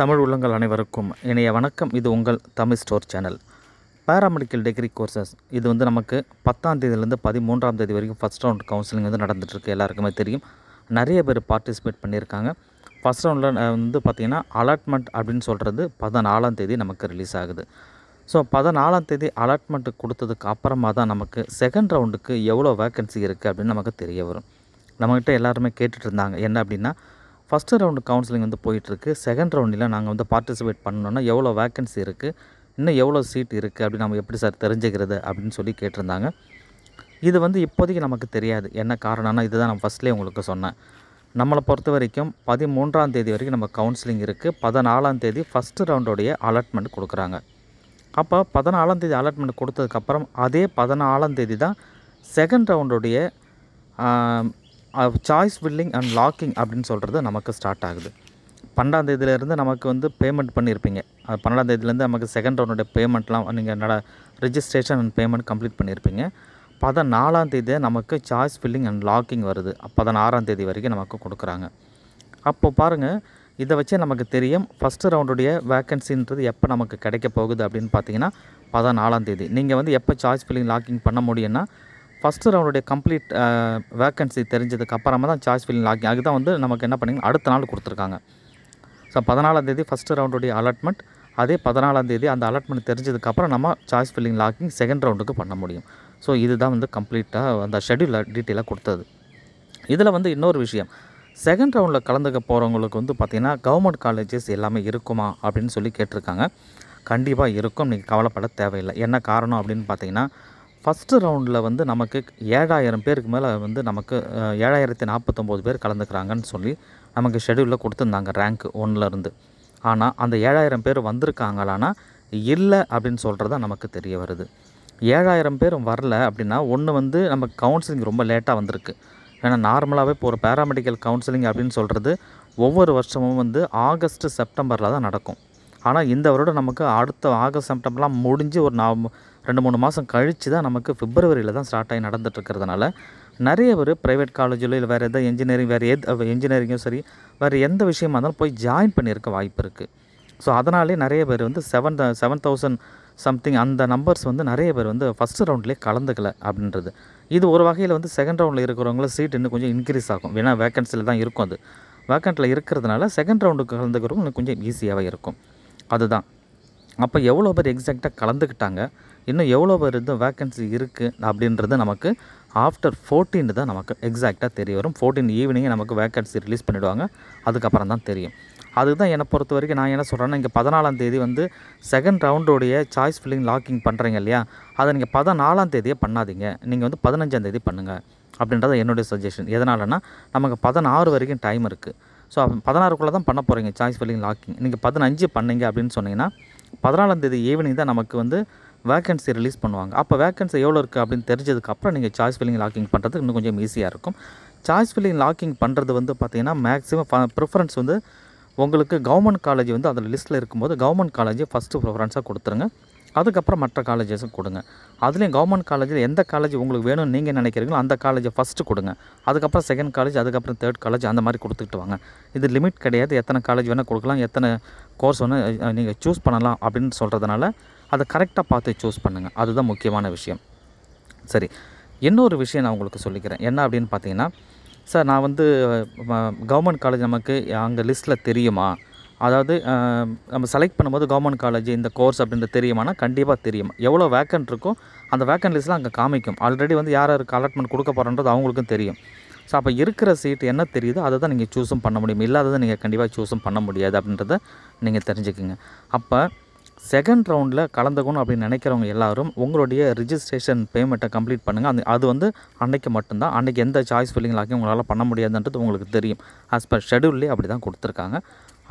தமிழ் உள்ளங்கள் அனைவருக்கும் இணைய வணக்கம் இது உங்கள் Tamil store channel paramedical degree courses இது வந்து நமக்கு பத்தாம் தேதியிலேருந்து பதிமூன்றாம் தேதி வரைக்கும் ஃபஸ்ட் ரவுண்ட் கவுன்சிலிங் வந்து நடந்துகிட்ருக்கு எல்லாருக்குமே தெரியும் நிறைய பேர் பார்ட்டிசிபேட் பண்ணியிருக்காங்க ஃபஸ்ட் ரவுண்டில் வந்து பார்த்திங்கன்னா அலாட்மெண்ட் அப்படின்னு சொல்கிறது பதினாலாம் தேதி நமக்கு ரிலீஸ் ஆகுது ஸோ பதினாலாம் தேதி அலாட்மெண்ட்டு கொடுத்ததுக்கு அப்புறமா தான் நமக்கு செகண்ட் ரவுண்டுக்கு எவ்வளோ வேக்கன்சி இருக்குது அப்படின்னு நமக்கு தெரிய வரும் நம்மக்கிட்ட எல்லாருமே கேட்டுட்ருந்தாங்க என்ன அப்படின்னா ஃபஸ்ட்டு ரவுண்டு கவுன்சிலிங் வந்து போயிட்டுருக்கு செகண்ட் ரவுண்டில் நாங்கள் வந்து பார்ட்டிசிபேட் பண்ணணும்னா எவ்வளோ வேக்கன்சி இருக்குது இன்னும் எவ்வளோ சீட் இருக்குது அப்படின்னு நம்ம எப்படி சார் தெரிஞ்சுக்கிறது அப்படின்னு சொல்லி கேட்டிருந்தாங்க இது வந்து இப்போதைக்கு நமக்கு தெரியாது என்ன காரணம்னா இதுதான் நான் ஃபஸ்ட்லேயே உங்களுக்கு சொன்னேன் நம்மளை பொறுத்த வரைக்கும் பதிமூன்றாம் தேதி வரைக்கும் நம்ம கவுன்சிலிங் இருக்குது பதினாலாம் தேதி ஃபஸ்ட் ரவுண்டோடைய அலாட்மெண்ட் கொடுக்குறாங்க அப்போ பதினாலாம் தேதி அலாட்மெண்ட் கொடுத்ததுக்கப்புறம் அதே பதினாலாம் தேதி தான் செகண்ட் ரவுண்டோடைய சாய்ஸ் ஃபில்லிங் அண்ட் லாக்கிங் அப்படின்னு சொல்கிறது நமக்கு ஸ்டார்ட் ஆகுது பன்னெண்டாம் தேதியிலேருந்து நமக்கு வந்து பேமெண்ட் பண்ணியிருப்பீங்க பன்னெண்டாம் தேதியிலேருந்து நமக்கு செகண்ட் ரவுண்டோட பேமெண்ட்லாம் நீங்கள் நட ரிஜிஸ்ட்ரேஷன் அண்ட் பேமெண்ட் கம்ப்ளீட் பண்ணியிருப்பீங்க பதினாலாம் தேதி நமக்கு சாய்ஸ் ஃபில்லிங் அண்ட் லாக்கிங் வருது பதினாறாம் தேதி வரைக்கும் நமக்கு கொடுக்குறாங்க அப்போ பாருங்கள் இதை வச்சு நமக்கு தெரியும் ஃபஸ்ட்டு ரவுண்டுடைய வேக்கன்சின்றது எப்போ நமக்கு கிடைக்க போகுது அப்படின்னு பார்த்தீங்கன்னா பதினாலாம் தேதி நீங்கள் வந்து எப்போ சாய்ஸ் ஃபில்லிங் லாக்கிங் பண்ண முடியும்னா ஃபஸ்ட்டு ரவுண்டுடைய கம்ப்ளீட் வேக்கன்சி தெரிஞ்சதுக்கு அப்புறமா தான் சாய்ஸ் ஃபில்லிங் லாக்கிங் அதுக்கு தான் வந்து நமக்கு என்ன பண்ணிங்கன்னா அடுத்த நாள் கொடுத்துருக்காங்க ஸோ பதினாலாந்தேதி ஃபஸ்ட்டு ரவுண்டுடைய அலாட்மெண்ட் அதே பதினாலாந்தேதி அந்த அலாட்மெண்ட் தெரிஞ்சதுக்கப்புறம் நம்ம சாய்ஸ் ஃபில்லிங் லாக்கிங் செகண்ட் ரவுண்டுக்கு பண்ண முடியும் ஸோ இதுதான் வந்து கம்ப்ளீட்டாக அந்த ஷெடியூலில் டீட்டெயிலாக கொடுத்தது இதில் வந்து இன்னொரு விஷயம் செகண்ட் ரவுண்டில் கலந்துக்க போகிறவங்களுக்கு வந்து பார்த்திங்கன்னா கவர்மெண்ட் காலேஜஸ் எல்லாமே இருக்குமா அப்படின்னு சொல்லி கேட்டிருக்காங்க கண்டிப்பாக இருக்கும் நீங்கள் கவலைப்பட தேவையில்லை என்ன காரணம் அப்படின்னு பார்த்தீங்கன்னா ஃபஸ்ட்டு ரவுண்டில் வந்து நமக்கு ஏழாயிரம் பேருக்கு மேலே வந்து நமக்கு ஏழாயிரத்தி நாற்பத்தொம்போது பேர் கலந்துக்கிறாங்கன்னு சொல்லி நமக்கு ஷெடியூலில் கொடுத்துருந்தாங்க ரேங்க் ஒன்லேருந்து ஆனால் அந்த ஏழாயிரம் பேர் வந்திருக்காங்களான்னா இல்லை அப்படின்னு சொல்கிறது நமக்கு தெரிய வருது ஏழாயிரம் பேர் வரல அப்படின்னா ஒன்று வந்து நம்ம கவுன்சிலிங் ரொம்ப லேட்டாக வந்திருக்கு ஏன்னா நார்மலாகவே இப்போ ஒரு பேராமெடிக்கல் கவுன்சிலிங் அப்படின்னு சொல்கிறது ஒவ்வொரு வருஷமும் வந்து ஆகஸ்ட்டு செப்டம்பரில் தான் நடக்கும் ஆனால் இந்த வருடம் நமக்கு அடுத்த ஆகஸ்ட் செப்டம்பர்லாம் முடிஞ்சு ஒரு நா ரெண்டு மூணு மாதம் கழித்து தான் நமக்கு பிப்ரவரியில் தான் ஸ்டார்ட் ஆகி நடந்துகிட்ருக்கிறதுனால நிறைய பேர் ப்ரைவேட் காலேஜிலோ இல்லை வேறு எதாவது இன்ஜினியரிங் வேறு எது இன்ஜினியரிங்கோ சரி வேறு எந்த விஷயமா இருந்தாலும் போய் ஜாயின் பண்ணியிருக்க வாய்ப்பு இருக்குது ஸோ அதனாலே நிறைய பேர் வந்து செவன் செவன் தௌசண்ட் சம்திங் அந்த நம்பர்ஸ் வந்து நிறைய பேர் வந்து ஃபஸ்ட்டு ரவுண்ட்லேயே கலந்துக்கல அப்படின்றது இது ஒரு வகையில் வந்து செகண்ட் ரவுண்டில் இருக்கிறவங்கள சீட் இன்னும் கொஞ்சம் இன்க்ரீஸ் ஆகும் ஏன்னா வேக்கன்சியில் தான் இருக்கும் அது வேக்கண்ட்டில் இருக்கிறதுனால செகண்ட் ரவுண்டுக்கு கலந்துக்கிறவங்க கொஞ்சம் ஈஸியாகவே இருக்கும் அதுதான் அப்போ எவ்வளோ பேர் எக்ஸாக்டாக கலந்துக்கிட்டாங்க இன்னும் எவ்வளோ பேர் இது வேக்கன்சி இருக்குது அப்படின்றது நமக்கு ஆஃப்டர் ஃபோர்டீன் தான் நமக்கு எக்ஸாக்டாக தெரிய வரும் ஃபோர்டீன் ஈவினிங்கே நமக்கு வேக்கன்சி ரிலீஸ் பண்ணிவிடுவாங்க அதுக்கப்புறம் தான் தெரியும் அதுதான் என்னை பொறுத்த வரைக்கும் நான் என்ன சொல்கிறேன்னா இங்கே பதினாலாம் தேதி வந்து செகண்ட் ரவுண்டோடைய சாய்ஸ் ஃபில்லிங் லாக்கிங் பண்ணுறீங்க இல்லையா அதை நீங்கள் பதினாலாம் தேதியே பண்ணாதீங்க நீங்கள் வந்து பதினஞ்சாம் தேதி பண்ணுங்கள் அப்படின்றது என்னுடைய சஜஷன் எதனாலன்னா நமக்கு பதினாறு வரைக்கும் டைம் இருக்குது ஸோ பதினாறுக்குள்ளே தான் பண்ண போகிறீங்க சாய்ஸ் ஃபில்லிங் லாக்கிங் நீங்கள் பதினஞ்சு பண்ணிங்க அப்படின்னு சொன்னீங்கன்னா பதினாலாம் தேதி ஈவினிங் தான் நமக்கு வந்து வேக்கன்சி ரிலீஸ் பண்ணுவாங்க அப்போ வேக்கன்சி எவ்வளோ இருக்குது அப்படின்னு தெரிஞ்சதுக்கப்புறம் நீங்கள் சாய்ஸ் ஃபில்லிங் லாக்கிங் பண்ணுறதுக்கு இன்னும் கொஞ்சம் ஈஸியாக இருக்கும் சாய்ஸ் ஃபில்லிங் லாக்கிங் பண்ணுறது வந்து பார்த்திங்கன்னா மேக்ஸிமம் ப்ரிஃபரன்ஸ் வந்து உங்களுக்கு கவர்மெண்ட் காலேஜ் வந்து அதில் லிஸ்ட்டில் இருக்கும்போது கவர்மெண்ட் காலேஜை ஃபஸ்ட்டு ப்ரிஃபரன்ஸாக கொடுத்துருங்க அதுக்கப்புறம் மற்ற காலேஜஸும் கொடுங்க அதுலேயும் கவர்மெண்ட் காலேஜில் எந்த காலேஜ் உங்களுக்கு வேணும்னு நீங்கள் நினைக்கிறீங்களோ அந்த காலேஜை ஃபஸ்ட்டு கொடுங்க அதுக்கப்புறம் செகண்ட் காலேஜ் அதுக்கப்புறம் தேர்ட் காலேஜ் அந்த மாதிரி கொடுத்துட்டு வாங்க இது லிமிட் கிடையாது எத்தனை காலேஜ் வேணால் கொடுக்கலாம் எத்தனை கோர்ஸ் வேணால் நீங்கள் சூஸ் பண்ணலாம் அப்படின்னு சொல்கிறதுனால அதை கரெக்டாக பார்த்து சூஸ் பண்ணுங்கள் அதுதான் முக்கியமான விஷயம் சரி இன்னொரு விஷயம் நான் உங்களுக்கு சொல்லிக்கிறேன் என்ன அப்படின்னு பார்த்தீங்கன்னா சார் நான் வந்து கவர்மெண்ட் காலேஜ் நமக்கு அங்கே லிஸ்ட்டில் தெரியுமா அதாவது நம்ம செலக்ட் பண்ணும்போது கவர்மெண்ட் காலேஜ் இந்த கோர்ஸ் அப்படின்றது தெரியுமானா கண்டிப்பாக தெரியும் எவ்வளோ வேக்கன்ட் இருக்கோ அந்த வேக்கன்ட் லிஸ்ட்லாம் அங்கே காமிக்கும் ஆல்ரெடி வந்து யார் யாருக்கு அலாட்மெண்ட் கொடுக்க போகிறன்றது அவங்களுக்கும் தெரியும் ஸோ அப்போ இருக்கிற சீட்டு என்ன தெரியுதோ அதை தான் நீங்கள் சூஸும் பண்ண முடியும் இல்லாததை நீங்கள் கண்டிப்பாக சூஸும் பண்ண முடியாது அப்படின்றத நீங்கள் தெரிஞ்சுக்கிங்க அப்போ செகண்ட் ரவுண்டில் கலந்துக்கணும் அப்படின்னு நினைக்கிறவங்க எல்லாரும் உங்களுடைய ரிஜிஸ்ட்ரேஷன் பேமெண்ட்டை கம்ப்ளீட் பண்ணுங்கள் அந்த அது வந்து அன்னைக்கு மட்டும்தான் அன்றைக்கி எந்த சாய்ஸ் ஃபில்லிங் உங்களால் பண்ண முடியாதுன்றது உங்களுக்கு தெரியும் ஆஸ் பர் ஷெடியூல்லே அப்படி தான் கொடுத்துருக்காங்க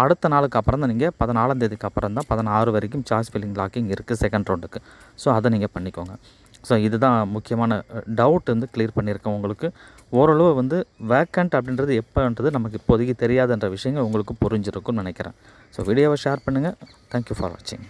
அடுத்த நாளுக்கு அப்புறம் தான் நீங்கள் பதினாலாம் தேதிக்கு அப்புறம் தான் பதினாறு வரைக்கும் சாய்ஸ் ஃபில்லிங் லாக்கிங் இருக்குது செகண்ட் ரவுண்டுக்கு ஸோ அதை நீங்கள் பண்ணிக்கோங்க ஸோ இதுதான் முக்கியமான டவுட் வந்து கிளியர் பண்ணியிருக்கேன் உங்களுக்கு ஓரளவு வந்து வேக்கண்ட் அப்படின்றது எப்போன்றது நமக்கு இப்போதைக்கு தெரியாதுன்ற விஷயங்கள் உங்களுக்கு புரிஞ்சிருக்கும்னு நினைக்கிறேன் ஸோ வீடியோவை ஷேர் பண்ணுங்கள் தேங்க்யூ ஃபார் வாட்சிங்